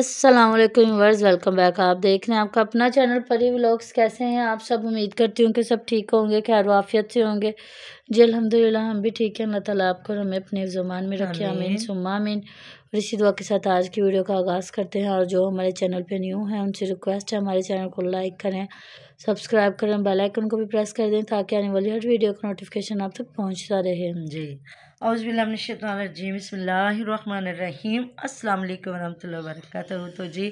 अस्सलाम वालेकुम verse welcome back आप देख रहे हैं आपका अपना चैनल परी व्लॉग्स कैसे हैं आप सब उम्मीद करती हूँ कि सब ठीक होंगे खैर वाफियत से होंगे जी अलहमदिल्ला हम भी ठीक हैं अल्लाह ताला आपको हमें अपने ज़ुबान में रखे आमीन सुमा आमीन और इसी दुआ के साथ आज की वीडियो का आगाज़ करते हैं और जो हमारे चैनल पर न्यू हैं उनसे रिक्वेस्ट है हमारे चैनल को लाइक करें सब्सक्राइब करें बेल आइकन को भी प्रेस कर दें ताकि आने वाली हर वीडियो का नोटिफिकेशन आप तक पहुँचता रहे जी अउज़बिल्लाजी बसमीम अल्लाम वरहमल वर्क तो जी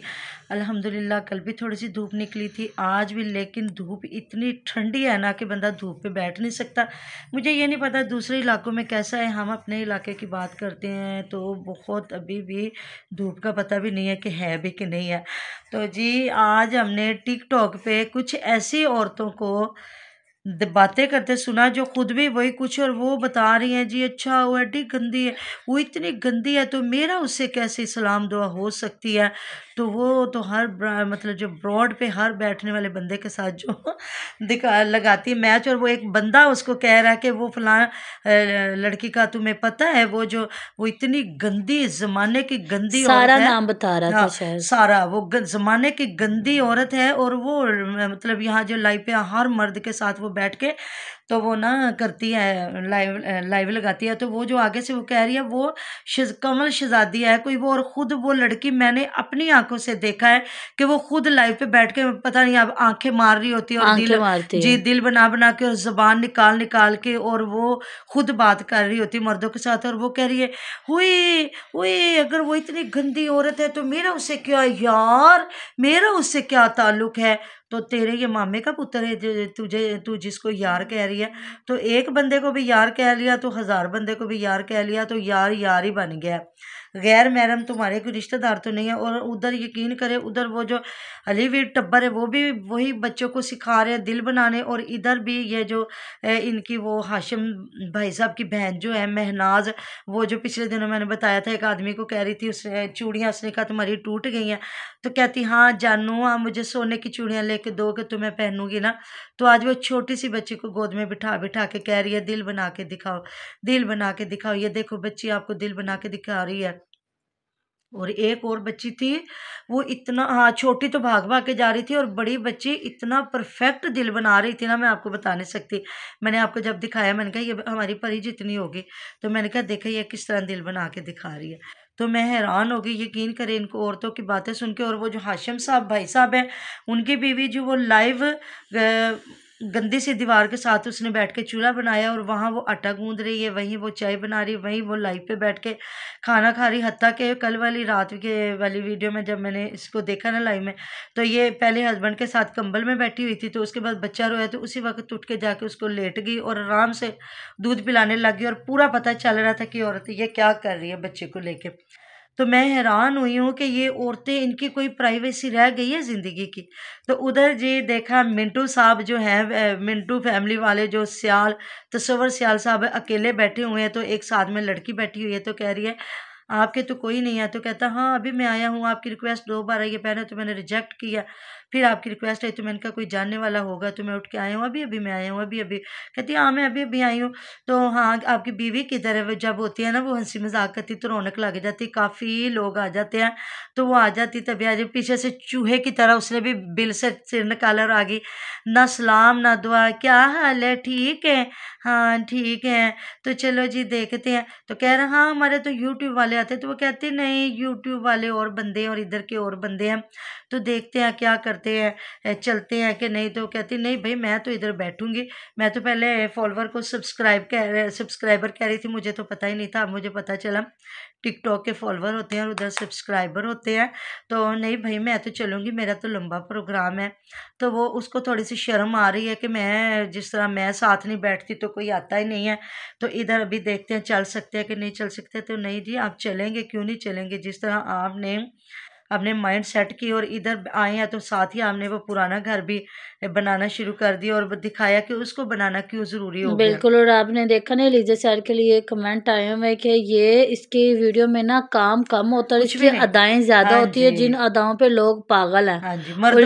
अल्हम्दुलिल्लाह कल भी थोड़ी सी धूप निकली थी आज भी लेकिन धूप इतनी ठंडी है ना कि बंदा धूप पे बैठ नहीं सकता मुझे ये नहीं पता दूसरे इलाकों में कैसा है हम अपने इलाके की बात करते हैं तो बहुत अभी भी धूप का पता भी नहीं है कि है भी कि नहीं है तो जी आज हमने टिकटॉक पर कुछ ऐसी औरतों को बातें करते सुना जो खुद भी वही कुछ और वो बता रही हैं जी अच्छा वो एडी गंदी है वो इतनी गंदी है तो मेरा उससे कैसे सलाम दुआ हो सकती है तो वो तो हर मतलब जो ब्रॉड पे हर बैठने वाले बंदे के साथ जो दिखा लगाती है मैच और वो एक बंदा उसको कह रहा है कि वो फला लड़की का तुम्हें पता है वो जो वो इतनी गंदी ज़माने की गंदी सारा नाम बता रहा था हाँ, सारा वो ज़माने की गंदी औरत है और वो मतलब यहाँ जो लाइफ पे हर मर्द के साथ वो बैठ के तो वो ना करती है लाइव लाइव लगाती है तो वो जो आगे से वो कह रही है वो शिज, कमल शहजादी है कोई वो और ख़ुद वो लड़की मैंने अपनी आंखों से देखा है कि वो खुद लाइव पे बैठ के पता नहीं अब आंखें मार रही होती है और दिल मारती जी दिल बना बना के और ज़बान निकाल निकाल के और वो खुद बात कर रही होती मर्दों के साथ और वो कह रही है हुई हुई अगर वो इतनी गंदी औरत है तो मेरा उससे क्या यार मेरा उससे क्या ताल्लुक है तो तेरे ये मामे का पुत्र है तुझे तू जिसको यार कह रही रही है तो एक बंदे को भी यार कह लिया तो हज़ार बंदे को भी यार कह लिया तो यार यार ही बन गया गैर महरम तुम्हारे कोई रिश्तेदार तो नहीं है और उधर यकीन करें उधर वो जो अली वीर टब्बर है वो भी वही बच्चों को सिखा रहे हैं दिल बनाने और इधर भी ये जो इनकी वो हाशिम भाई साहब की बहन जो है महनाज वो जो पिछले दिनों मैंने बताया था एक आदमी को कह रही थी उसने चूड़ियाँ उसने कहा तुम्हारी टूट गई हैं तो कहती हाँ जानू हाँ मुझे सोने की चूड़ियाँ लेके दो कि तुम्हें पहनूंगी ना तो आज वो छोटी सी बच्ची को गोद में बिठा बिठा के कह रही है दिल बना के दिखाओ दिल बना के दिखाओ ये देखो बच्ची आपको दिल बना के दिखा रही है और एक और बच्ची थी वो इतना हाँ छोटी तो भाग भाग के जा रही थी और बड़ी बच्ची इतना परफेक्ट दिल बना रही थी ना मैं आपको बता नहीं सकती मैंने आपको जब दिखाया मैंने कहा ये हमारी परी जितनी होगी तो मैंने कहा देखा ये किस तरह दिल बना के दिखा रही है तो मैं हैरान हो गई यकीन करें इनको औरतों की बातें सुन के और वो जो हाशिम साहब भाई साहब हैं उनकी बीवी जो वो लाइव गंदी सी दीवार के साथ उसने बैठ के चूल्हा बनाया और वहाँ वो आटा गूंद रही है वहीं वो चाय बना रही है वहीं वो लाइव पे बैठ के खाना खा रही हती के कल वाली रात के वाली वीडियो में जब मैंने इसको देखा ना लाइव में तो ये पहले हस्बैंड के साथ कंबल में बैठी हुई थी तो उसके बाद बच्चा रोया तो उसी वक्त उठ के जाके उसको लेट गई और आराम से दूध पिलाने लग गई और पूरा पता चल रहा था कि औरत ये क्या कर रही है बच्चे को लेकर तो मैं हैरान हुई हूँ कि ये औरतें इनकी कोई प्राइवेसी रह गई है ज़िंदगी की तो उधर जी देखा मिंटू साहब जो हैं मिंटू फैमिली वाले जो सियाल तस्वर सियाल साहब अकेले बैठे हुए हैं तो एक साथ में लड़की बैठी हुई है तो कह रही है आपके तो कोई नहीं है तो कहता हाँ अभी मैं आया हूँ आपकी रिक्वेस्ट दो बार आई है पहले तो मैंने रिजेक्ट किया फिर आपकी रिक्वेस्ट आई तो मैंने कहा कोई जानने वाला होगा तो मैं उठ के आया हूँ अभी अभी मैं आया हूँ अभी अभी कहती हाँ मैं अभी अभी आई हूँ तो हाँ आपकी बीवी किधर है जब होती है ना वो हंसी मजाक करती तो रौनक लग जाती काफ़ी लोग आ जाते हैं तो वो आ जाती तभी आ जाती पीछे से चूहे की तरह उसने भी बिल से सिर निकाला और आ गई ना सलाम ना दुआ क्या हाल है ठीक है हाँ ठीक है तो चलो जी देखते हैं तो कह रहे हाँ हमारे तो यूट्यूब वाले वाले आते हैं तो वो कहते हैं नहीं यूट्यूब वाले और बंदे हैं और इधर के और बंदे हैं तो देखते हैं क्या करते हैं चलते हैं कि नहीं तो कहती नहीं भाई मैं तो इधर बैठूंगी मैं तो पहले फॉलोअर को सब्सक्राइब कह सब्सक्राइबर कह रही थी मुझे तो पता ही नहीं था अब मुझे पता चला टिकटॉक के फॉलोअर होते हैं और उधर सब्सक्राइबर होते हैं तो नहीं भाई मैं तो चलूँगी मेरा तो लंबा प्रोग्राम है तो वो उसको थोड़ी सी शर्म आ रही है कि मैं जिस तरह मैं साथ नहीं बैठती तो कोई आता ही नहीं है तो इधर अभी देखते हैं चल सकते हैं कि नहीं चल सकते तो नहीं जी आप चलेंगे क्यों नहीं चलेंगे जिस तरह आपने अपने माइंड सेट की और इधर आए हैं तो साथ ही हमने वो पुराना घर भी बनाना शुरू कर दिया और दिखाया कि उसको बनाना क्यों ज़रूरी हो बिल्कुल और आपने देखा ना लीजे सर के लिए कमेंट आए हुए कि ये इसकी वीडियो में ना काम कम होता है इसमें अदाएं ज़्यादा हाँ होती है जिन अदाओं पर लोग पागल है हाँ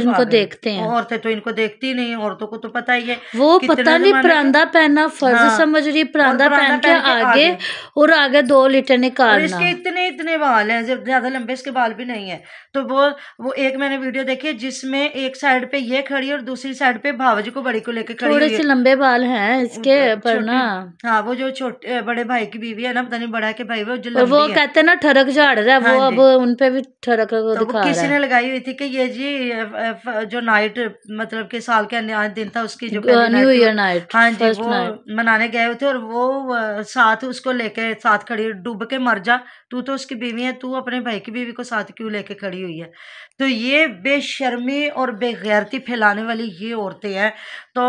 इनको देखते हैं औरतें तो इनको देखती नहीं औरतों को तो पता ही है वो पता नहीं परांदा पहनना फर्ज हाँ, समझ रही परांदा पहन के आगे और आगे दो लीटर निकाल इसके इतने इतने बाल है ज्यादा लंबे इसके बाल भी नहीं है तो वो वो एक मैंने वीडियो देखी जिसमें एक साइड पे ये खड़ी और दूसरी साइड पे भावजी जी को बड़ी को लेके खड़ी थोड़े से लंबे बाल हैं इसके पर ना हाँ वो जो छोटे बड़े भाई की बीवी है ना पता नहीं बड़ा के भाई वो जो वो कहते हैं ना ठरक झाड़ रहा है वो हाँ अब उनपे भी ठरक तो दिखा किसी ने लगाई हुई थी की ये जी जो नाइट मतलब के साल के दिन था उसकी जो न्यू ईयर नाइट हाँ जी वो मनाने गए थे और वो साथ उसको लेके साथ खड़ी डूब के मर जा तू तो उसकी बीवी है तू अपने भाई की बीवी को साथ क्यों लेके खड़ी हुई है तो ये बेशर्मी और बेगैरती फैलाने वाली ये औरतें हैं तो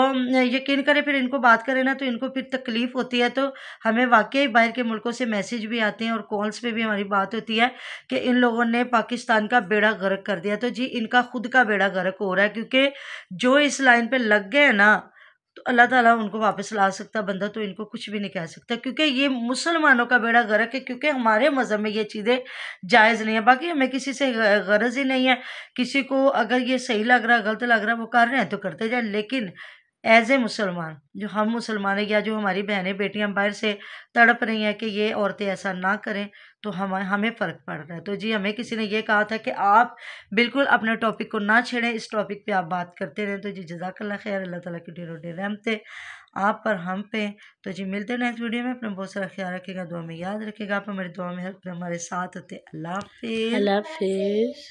यकीन करें फिर इनको बात करें ना तो इनको फिर तकलीफ़ होती है तो हमें वाकई बाहर के मुल्कों से मैसेज भी आते हैं और कॉल्स पे भी हमारी बात होती है कि इन लोगों ने पाकिस्तान का बेड़ा गर्क कर दिया तो जी इनका खुद का बेड़ा गर्क हो रहा है क्योंकि जो इस लाइन पर लग गए ना तो अल्लाह ताला उनको वापस ला सकता बंदा तो इनको कुछ भी नहीं कह सकता क्योंकि ये मुसलमानों का बेड़ा गर्क है क्योंकि हमारे मज़हब में ये चीज़ें जायज़ नहीं है बाकी हमें किसी से गरज ही नहीं है किसी को अगर ये सही लग रहा गलत लग रहा वो कर रहे हैं तो करते जाए लेकिन एज ए मुसलमान जो हम मुसलमान हैं या जो हमारी बहनें बेटियां बाहर से तड़प रही हैं कि ये औरतें ऐसा ना करें तो हम हमें फ़र्क पड़ रहा है तो जी हमें किसी ने ये कहा था कि आप बिल्कुल अपने टॉपिक को ना छेड़ें इस टॉपिक पे आप बात करते रहें तो जी जजाकल्ला खैर अल्लाह ताला की डेरो डे रहमते आप पर हम पे तो जी मिलते हैं नेक्स्ट वीडियो में अपना बहुत सारा ख्याल रखेगा दुआ में याद रखेगा आप हमारी दुआ में हमारे साथ होते अल्लाह हाफिज़